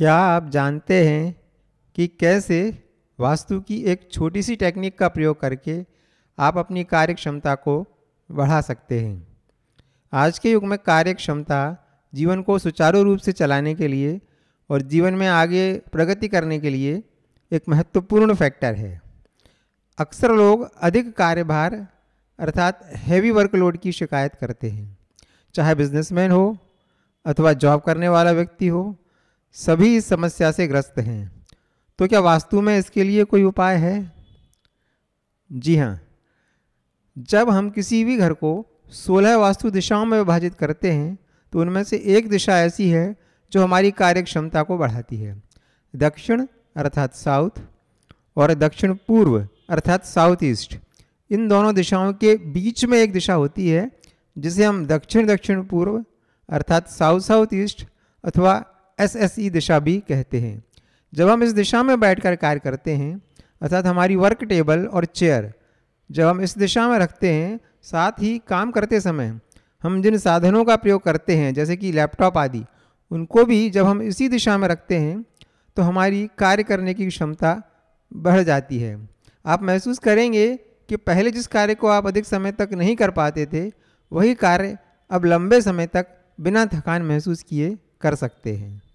क्या आप जानते हैं कि कैसे वास्तु की एक छोटी सी टेक्निक का प्रयोग करके आप अपनी कार्य क्षमता को बढ़ा सकते हैं आज के युग में कार्य क्षमता जीवन को सुचारू रूप से चलाने के लिए और जीवन में आगे प्रगति करने के लिए एक महत्वपूर्ण फैक्टर है अक्सर लोग अधिक कार्यभार अर्थात हैवी वर्कलोड की शिकायत करते हैं चाहे बिजनेसमैन हो अथवा जॉब करने वाला व्यक्ति हो सभी इस समस्या से ग्रस्त हैं तो क्या वास्तु में इसके लिए कोई उपाय है जी हाँ जब हम किसी भी घर को 16 वास्तु दिशाओं में विभाजित करते हैं तो उनमें से एक दिशा ऐसी है जो हमारी कार्य क्षमता को बढ़ाती है दक्षिण अर्थात साउथ और दक्षिण पूर्व अर्थात साउथ ईस्ट इन दोनों दिशाओं के बीच में एक दिशा होती है जिसे हम दक्षिण दक्षिण पूर्व अर्थात साउथ साउथ ईस्ट अथवा एस एस ई दिशा भी कहते हैं जब हम इस दिशा में बैठकर कार्य करते हैं अर्थात हमारी वर्क टेबल और चेयर जब हम इस दिशा में रखते हैं साथ ही काम करते समय हम जिन साधनों का प्रयोग करते हैं जैसे कि लैपटॉप आदि उनको भी जब हम इसी दिशा में रखते हैं तो हमारी कार्य करने की क्षमता बढ़ जाती है आप महसूस करेंगे कि पहले जिस कार्य को आप अधिक समय तक नहीं कर पाते थे वही कार्य अब लंबे समय तक बिना थकान महसूस किए कर सकते हैं